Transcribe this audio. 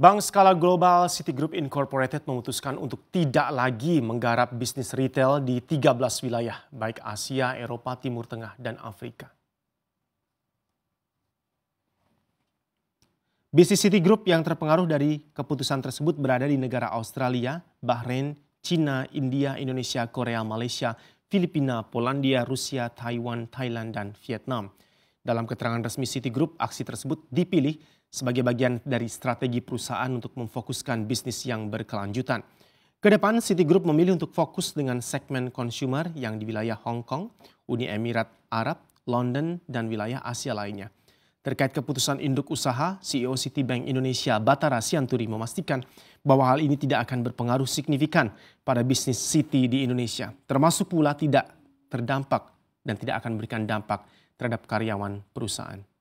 Bank skala global Citigroup Incorporated memutuskan untuk tidak lagi menggarap bisnis retail di 13 wilayah, baik Asia, Eropa, Timur Tengah, dan Afrika. Bisnis Citigroup yang terpengaruh dari keputusan tersebut berada di negara Australia, Bahrain, Cina, India, Indonesia, Korea, Malaysia, Filipina, Polandia, Rusia, Taiwan, Thailand, dan Vietnam. Dalam keterangan resmi Citigroup, aksi tersebut dipilih sebagai bagian dari strategi perusahaan untuk memfokuskan bisnis yang berkelanjutan. Kedepan, Citigroup memilih untuk fokus dengan segmen konsumer yang di wilayah Hong Kong, Uni Emirat Arab, London, dan wilayah Asia lainnya. Terkait keputusan induk usaha, CEO Citibank Indonesia Batara Sianturi memastikan bahwa hal ini tidak akan berpengaruh signifikan pada bisnis Citi di Indonesia, termasuk pula tidak terdampak dan tidak akan memberikan dampak terhadap karyawan perusahaan.